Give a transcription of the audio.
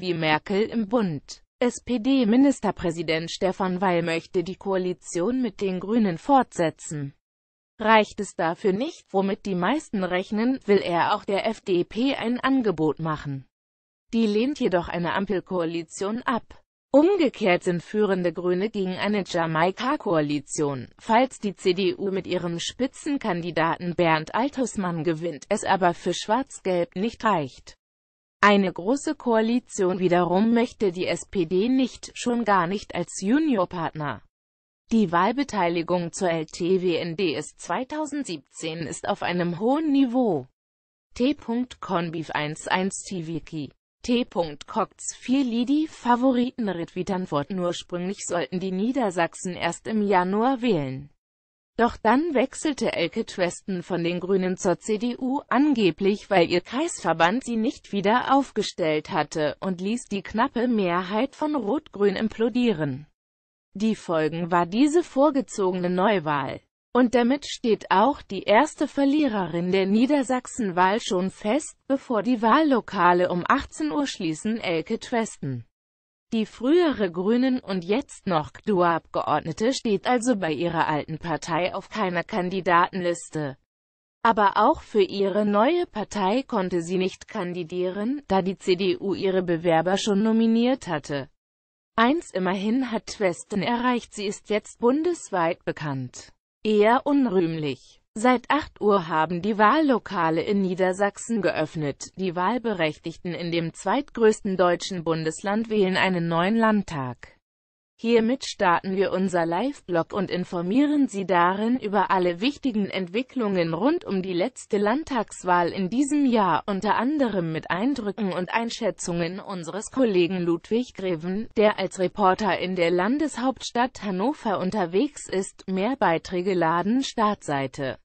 wie Merkel im Bund. SPD-Ministerpräsident Stefan Weil möchte die Koalition mit den Grünen fortsetzen. Reicht es dafür nicht, womit die meisten rechnen, will er auch der FDP ein Angebot machen. Die lehnt jedoch eine Ampelkoalition ab. Umgekehrt sind führende Grüne gegen eine Jamaika-Koalition. Falls die CDU mit ihrem Spitzenkandidaten Bernd Altusmann gewinnt, es aber für Schwarz-Gelb nicht reicht. Eine große Koalition wiederum möchte die SPD nicht, schon gar nicht als Juniorpartner. Die Wahlbeteiligung zur LTWND ist 2017 ist auf einem hohen Niveau. T.conbeef 11 Tiwiki T.Cox 4 Lidi Die Favoriten retwittern Worten ursprünglich sollten die Niedersachsen erst im Januar wählen. Doch dann wechselte Elke Treston von den Grünen zur CDU, angeblich weil ihr Kreisverband sie nicht wieder aufgestellt hatte, und ließ die knappe Mehrheit von Rot-Grün implodieren. Die Folgen war diese vorgezogene Neuwahl. Und damit steht auch die erste Verliererin der Niedersachsenwahl schon fest, bevor die Wahllokale um 18 Uhr schließen Elke Treston. Die frühere Grünen- und jetzt noch CDU-Abgeordnete steht also bei ihrer alten Partei auf keiner Kandidatenliste. Aber auch für ihre neue Partei konnte sie nicht kandidieren, da die CDU ihre Bewerber schon nominiert hatte. Eins immerhin hat Westen erreicht, sie ist jetzt bundesweit bekannt. Eher unrühmlich. Seit 8 Uhr haben die Wahllokale in Niedersachsen geöffnet. Die Wahlberechtigten in dem zweitgrößten deutschen Bundesland wählen einen neuen Landtag. Hiermit starten wir unser Live-Blog und informieren Sie darin über alle wichtigen Entwicklungen rund um die letzte Landtagswahl in diesem Jahr, unter anderem mit Eindrücken und Einschätzungen unseres Kollegen Ludwig Greven, der als Reporter in der Landeshauptstadt Hannover unterwegs ist. Mehr Beiträge laden Startseite